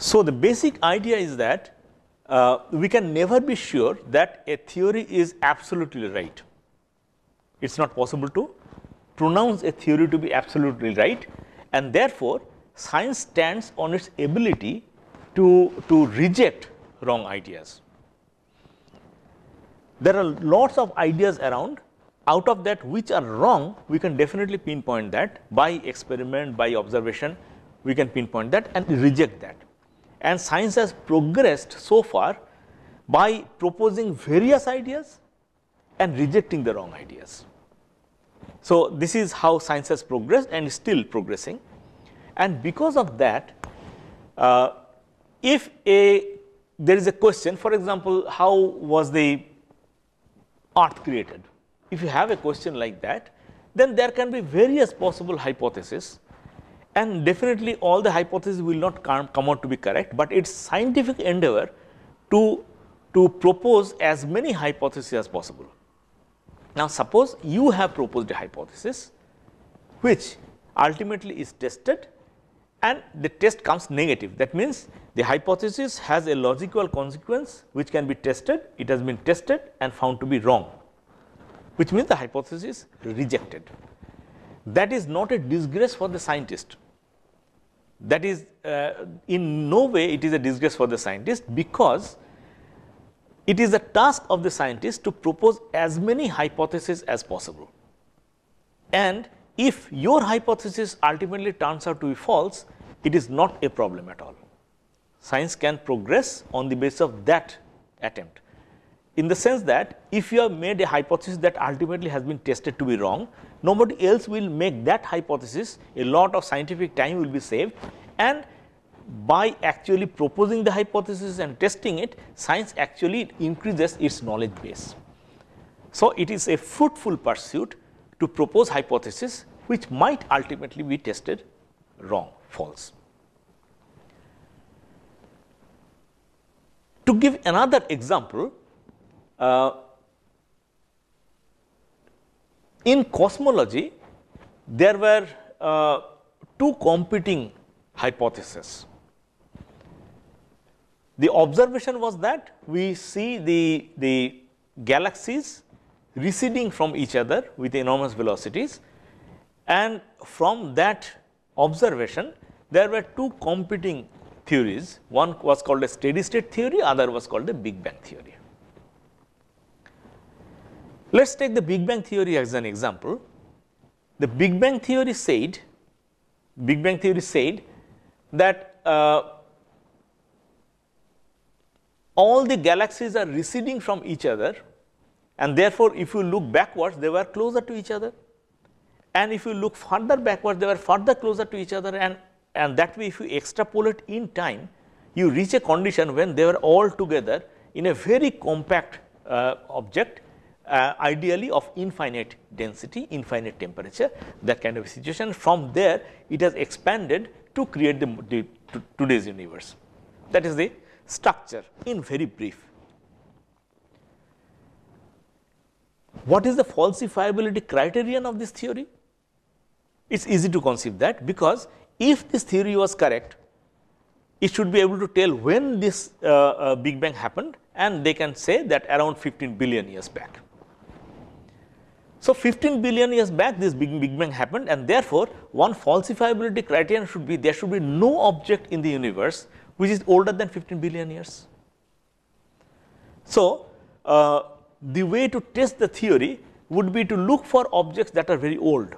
So, the basic idea is that uh, we can never be sure that a theory is absolutely right. It is not possible to pronounce a theory to be absolutely right and therefore, science stands on its ability to, to reject wrong ideas. There are lots of ideas around out of that which are wrong we can definitely pinpoint that by experiment by observation we can pinpoint that and reject that and science has progressed so far by proposing various ideas and rejecting the wrong ideas. So, this is how science has progressed and is still progressing and because of that uh, if a there is a question for example, how was the earth created? If you have a question like that then there can be various possible hypotheses and definitely all the hypotheses will not come, come out to be correct, but it is scientific endeavor to, to propose as many hypotheses as possible. Now, suppose you have proposed a hypothesis which ultimately is tested and the test comes negative. That means, the hypothesis has a logical consequence which can be tested, it has been tested and found to be wrong, which means the hypothesis rejected. That is not a disgrace for the scientist. That is uh, in no way it is a disgrace for the scientist because it is the task of the scientist to propose as many hypotheses as possible. And if your hypothesis ultimately turns out to be false, it is not a problem at all. Science can progress on the basis of that attempt in the sense that if you have made a hypothesis that ultimately has been tested to be wrong, nobody else will make that hypothesis, a lot of scientific time will be saved and by actually proposing the hypothesis and testing it, science actually increases its knowledge base. So, it is a fruitful pursuit to propose hypotheses which might ultimately be tested wrong, false. To give another example, uh, in cosmology, there were uh, two competing hypotheses. The observation was that we see the, the galaxies receding from each other with enormous velocities and from that observation there were two competing theories one was called a steady state theory other was called a big bang theory. Let us take the Big Bang theory as an example. The Big Bang theory said, Big Bang theory said that uh, all the galaxies are receding from each other and therefore if you look backwards they were closer to each other and if you look further backwards they were further closer to each other and, and that way if you extrapolate in time you reach a condition when they were all together in a very compact uh, object uh, ideally of infinite density, infinite temperature, that kind of situation. From there, it has expanded to create the, the to, today's universe. That is the structure in very brief. What is the falsifiability criterion of this theory? It is easy to conceive that because if this theory was correct, it should be able to tell when this uh, uh, Big Bang happened and they can say that around 15 billion years back. So 15 billion years back this big, big bang happened and therefore one falsifiability criterion should be there should be no object in the universe which is older than 15 billion years. So uh, the way to test the theory would be to look for objects that are very old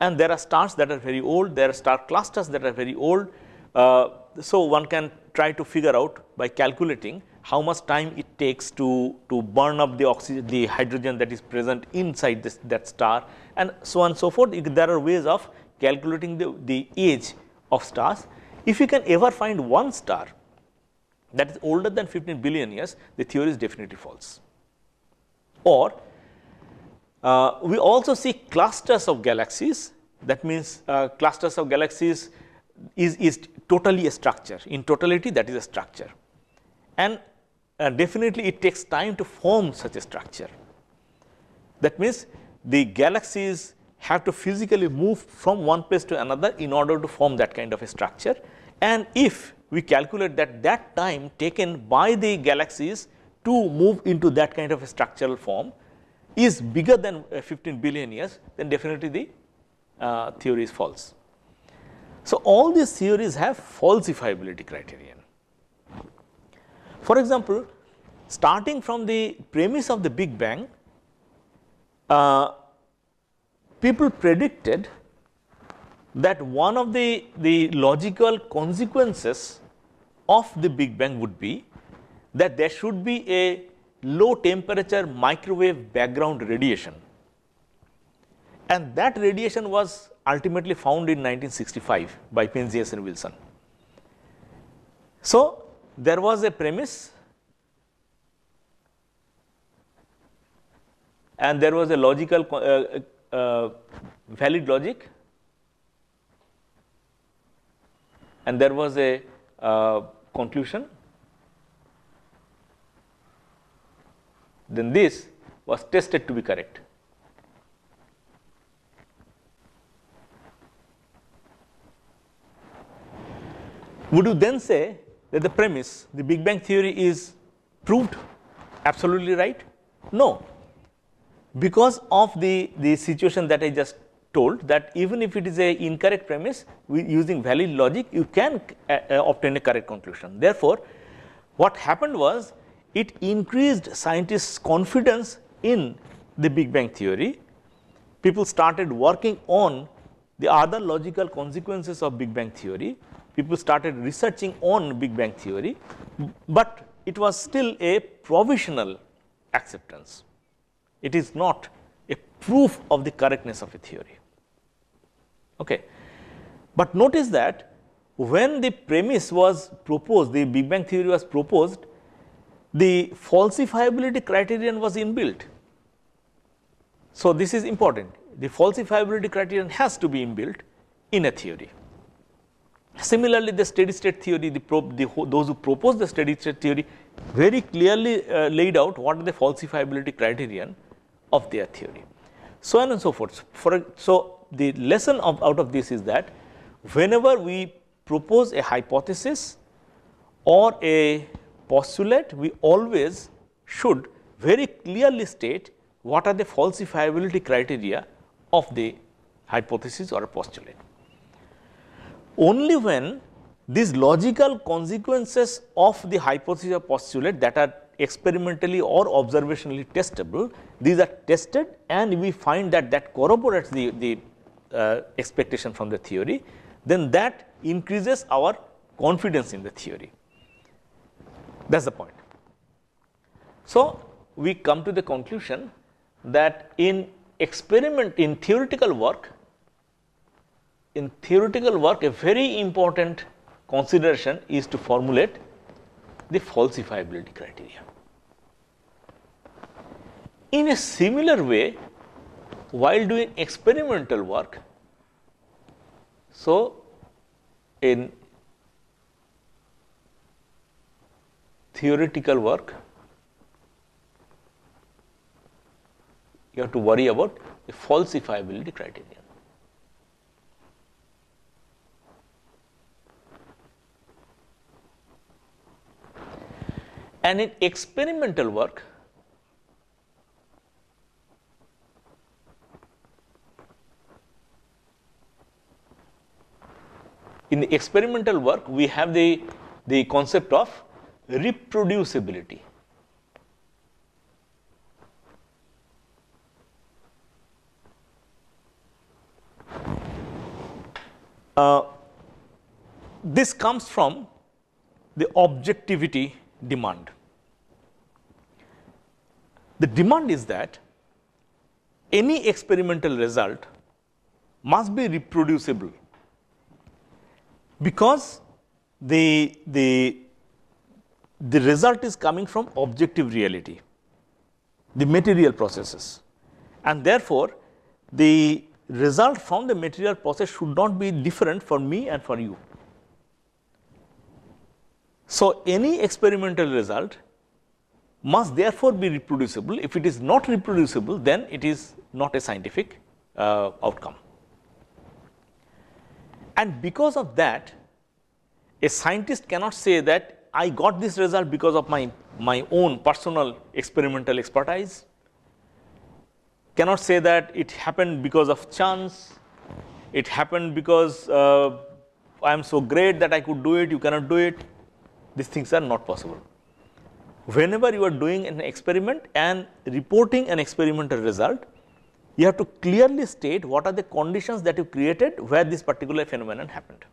and there are stars that are very old, there are star clusters that are very old. Uh, so one can try to figure out by calculating how much time it takes to, to burn up the, oxygen, the hydrogen that is present inside this, that star and so on and so forth. There are ways of calculating the, the age of stars. If you can ever find one star that is older than 15 billion years, the theory is definitely false. Or uh, we also see clusters of galaxies that means uh, clusters of galaxies is, is totally a structure in totality that is a structure and and definitely it takes time to form such a structure. That means the galaxies have to physically move from one place to another in order to form that kind of a structure. And if we calculate that that time taken by the galaxies to move into that kind of a structural form is bigger than uh, 15 billion years, then definitely the uh, theory is false. So, all these theories have falsifiability criteria. For example, starting from the premise of the Big Bang, uh, people predicted that one of the, the logical consequences of the Big Bang would be that there should be a low temperature microwave background radiation. And that radiation was ultimately found in 1965 by Penzias and Wilson. So, there was a premise and there was a logical uh, uh, uh, valid logic and there was a uh, conclusion. Then this was tested to be correct. Would you then say that the premise, the Big Bang theory is proved absolutely right? No, because of the, the situation that I just told that even if it is a incorrect premise using valid logic you can uh, uh, obtain a correct conclusion. Therefore, what happened was it increased scientists confidence in the Big Bang theory. People started working on the other logical consequences of Big Bang theory people started researching on Big Bang theory, but it was still a provisional acceptance. It is not a proof of the correctness of a theory. Okay. But notice that when the premise was proposed, the Big Bang theory was proposed, the falsifiability criterion was inbuilt. So, this is important. The falsifiability criterion has to be inbuilt in a theory. Similarly, the steady state theory, the the, those who propose the steady state theory very clearly uh, laid out what are the falsifiability criterion of their theory. So on and so forth. For, so the lesson of, out of this is that whenever we propose a hypothesis or a postulate, we always should very clearly state what are the falsifiability criteria of the hypothesis or a postulate only when these logical consequences of the hypothesis or postulate that are experimentally or observationally testable, these are tested and we find that that corroborates the, the uh, expectation from the theory, then that increases our confidence in the theory. That is the point. So, we come to the conclusion that in experiment in theoretical work in theoretical work a very important consideration is to formulate the falsifiability criteria. In a similar way, while doing experimental work, so in theoretical work, you have to worry about the falsifiability criterion. And in experimental work, in the experimental work we have the, the concept of reproducibility. Uh, this comes from the objectivity demand. The demand is that any experimental result must be reproducible because the, the, the result is coming from objective reality, the material processes. And therefore, the result from the material process should not be different for me and for you. So, any experimental result must therefore be reproducible. If it is not reproducible, then it is not a scientific uh, outcome. And because of that, a scientist cannot say that I got this result because of my, my own personal experimental expertise, cannot say that it happened because of chance, it happened because uh, I am so great that I could do it, you cannot do it. These things are not possible whenever you are doing an experiment and reporting an experimental result, you have to clearly state what are the conditions that you created where this particular phenomenon happened.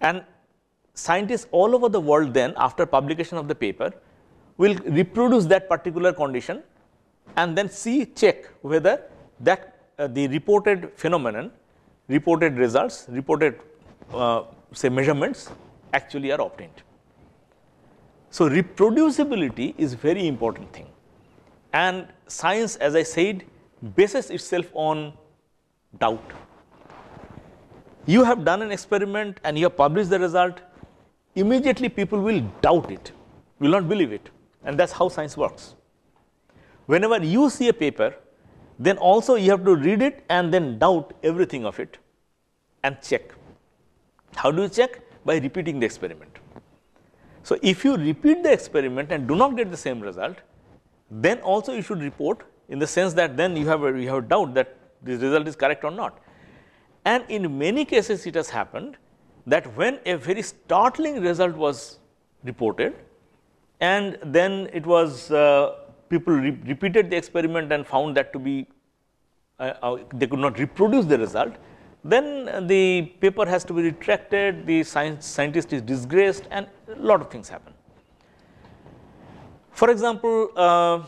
And scientists all over the world then after publication of the paper will reproduce that particular condition and then see check whether that uh, the reported phenomenon, reported results, reported uh, say measurements actually are obtained. So reproducibility is very important thing and science as I said bases itself on doubt. You have done an experiment and you have published the result, immediately people will doubt it, will not believe it and that is how science works. Whenever you see a paper then also you have to read it and then doubt everything of it and check. How do you check? By repeating the experiment. So, if you repeat the experiment and do not get the same result, then also you should report in the sense that then you have a, you have a doubt that this result is correct or not. And in many cases it has happened that when a very startling result was reported and then it was uh, people re repeated the experiment and found that to be uh, uh, they could not reproduce the result then the paper has to be retracted, the science, scientist is disgraced and a lot of things happen. For example, uh,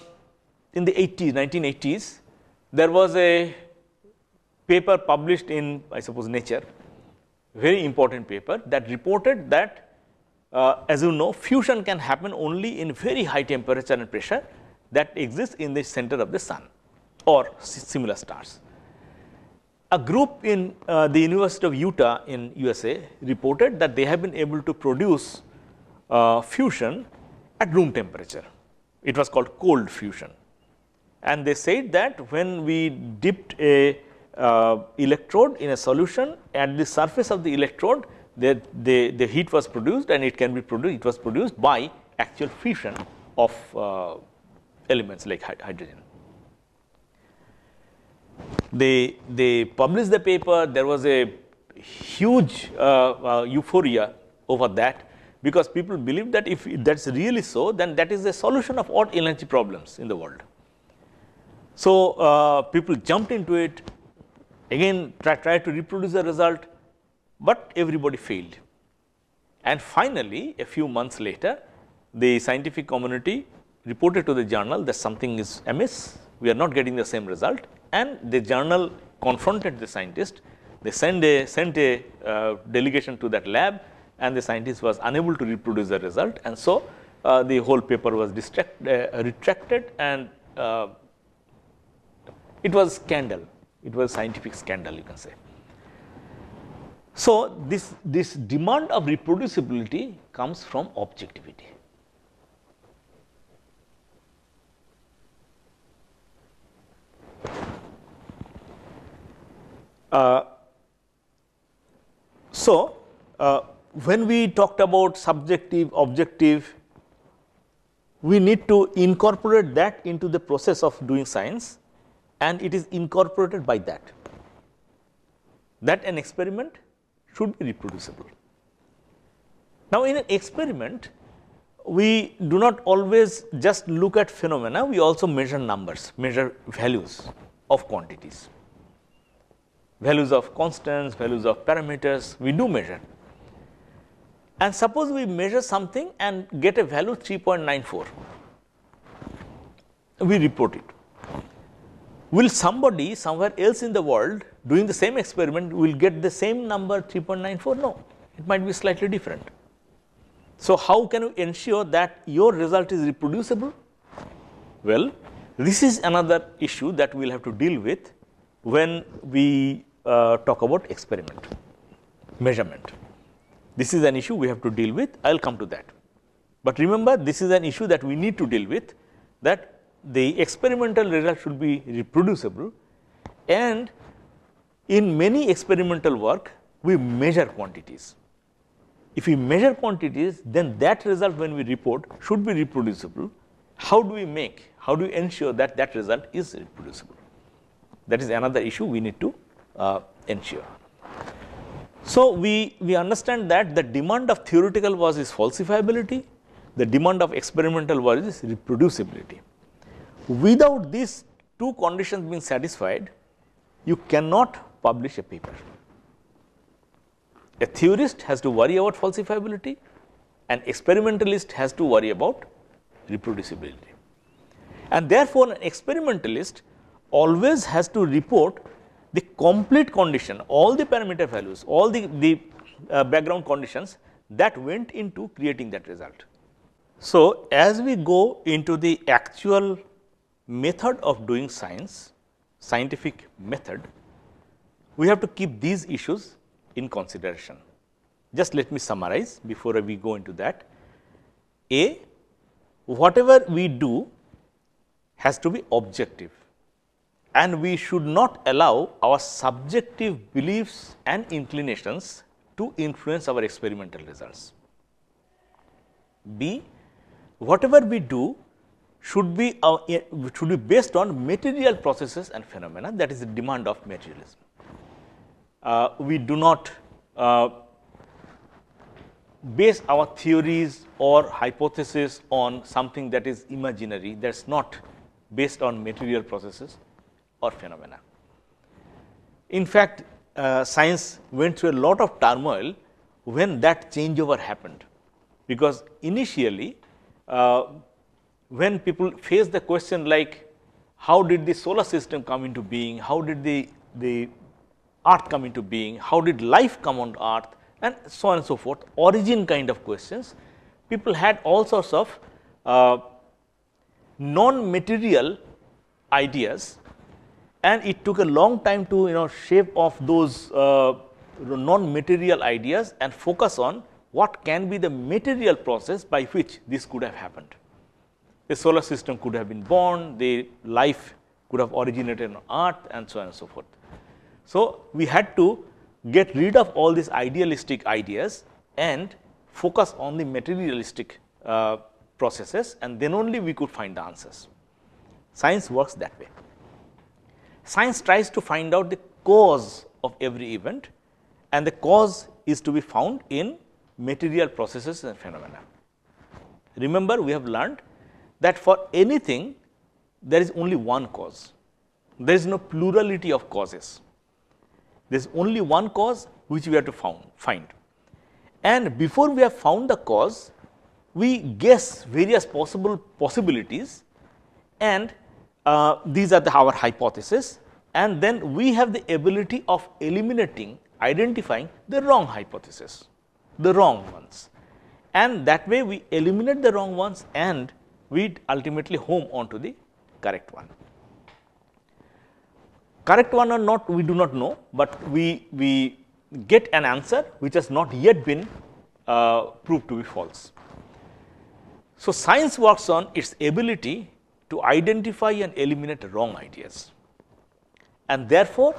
in the 80s, 1980s, there was a paper published in, I suppose, Nature, very important paper that reported that, uh, as you know, fusion can happen only in very high temperature and pressure that exists in the center of the sun or similar stars. A group in uh, the University of Utah in USA reported that they have been able to produce uh, fusion at room temperature. It was called cold fusion. And they said that when we dipped a uh, electrode in a solution at the surface of the electrode, the, the, the heat was produced and it can be produced, it was produced by actual fission of uh, elements like hydrogen. They, they published the paper, there was a huge uh, uh, euphoria over that because people believe that if that is really so, then that is the solution of all energy problems in the world. So, uh, people jumped into it, again tried try to reproduce the result, but everybody failed. And finally, a few months later, the scientific community reported to the journal that something is amiss, we are not getting the same result and the journal confronted the scientist. They sent a, sent a uh, delegation to that lab and the scientist was unable to reproduce the result and so uh, the whole paper was distract, uh, retracted and uh, it was scandal, it was scientific scandal you can say. So, this, this demand of reproducibility comes from objectivity. Uh, so, uh, when we talked about subjective, objective, we need to incorporate that into the process of doing science and it is incorporated by that, that an experiment should be reproducible. Now, in an experiment, we do not always just look at phenomena, we also measure numbers, measure values of quantities values of constants, values of parameters, we do measure. And suppose we measure something and get a value 3.94, we report it. Will somebody somewhere else in the world doing the same experiment will get the same number 3.94? No, it might be slightly different. So, how can you ensure that your result is reproducible? Well, this is another issue that we will have to deal with when we uh, talk about experiment, measurement. This is an issue we have to deal with, I will come to that. But remember this is an issue that we need to deal with that the experimental result should be reproducible and in many experimental work we measure quantities. If we measure quantities then that result when we report should be reproducible. How do we make, how do we ensure that that result is reproducible? That is another issue we need to uh, ensure. So, we, we understand that the demand of theoretical was is falsifiability, the demand of experimental was is reproducibility. Without these two conditions being satisfied, you cannot publish a paper. A theorist has to worry about falsifiability, an experimentalist has to worry about reproducibility. And therefore, an experimentalist always has to report the complete condition, all the parameter values, all the, the uh, background conditions that went into creating that result. So, as we go into the actual method of doing science, scientific method, we have to keep these issues in consideration. Just let me summarize before we go into that. A, whatever we do has to be objective and we should not allow our subjective beliefs and inclinations to influence our experimental results. B, whatever we do should be, uh, eh, should be based on material processes and phenomena that is the demand of materialism. Uh, we do not uh, base our theories or hypothesis on something that is imaginary that is not based on material processes or phenomena. In fact, uh, science went through a lot of turmoil when that changeover happened, because initially uh, when people faced the question like how did the solar system come into being, how did the, the earth come into being, how did life come on earth and so on and so forth, origin kind of questions, people had all sorts of uh, non-material ideas and it took a long time to you know shape off those uh, non-material ideas and focus on what can be the material process by which this could have happened. The solar system could have been born, the life could have originated on earth and so on and so forth. So, we had to get rid of all these idealistic ideas and focus on the materialistic uh, processes and then only we could find the answers. Science works that way science tries to find out the cause of every event and the cause is to be found in material processes and phenomena. Remember we have learned that for anything there is only one cause, there is no plurality of causes. There is only one cause which we have to found, find and before we have found the cause we guess various possible possibilities and uh, these are the our hypotheses and then we have the ability of eliminating, identifying the wrong hypothesis, the wrong ones. And that way we eliminate the wrong ones and we ultimately home onto the correct one. Correct one or not we do not know, but we, we get an answer which has not yet been uh, proved to be false. So, science works on its ability to identify and eliminate wrong ideas. And therefore,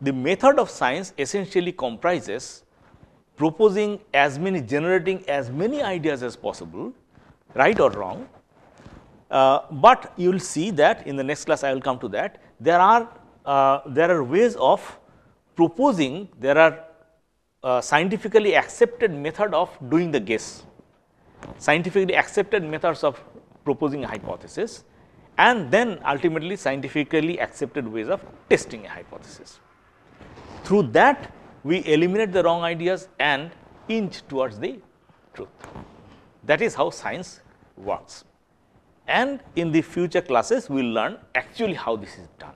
the method of science essentially comprises proposing as many, generating as many ideas as possible, right or wrong. Uh, but you will see that in the next class I will come to that, there are, uh, there are ways of proposing, there are uh, scientifically accepted method of doing the guess, scientifically accepted methods of proposing a hypothesis and then ultimately scientifically accepted ways of testing a hypothesis. Through that we eliminate the wrong ideas and inch towards the truth. That is how science works. And in the future classes we will learn actually how this is done.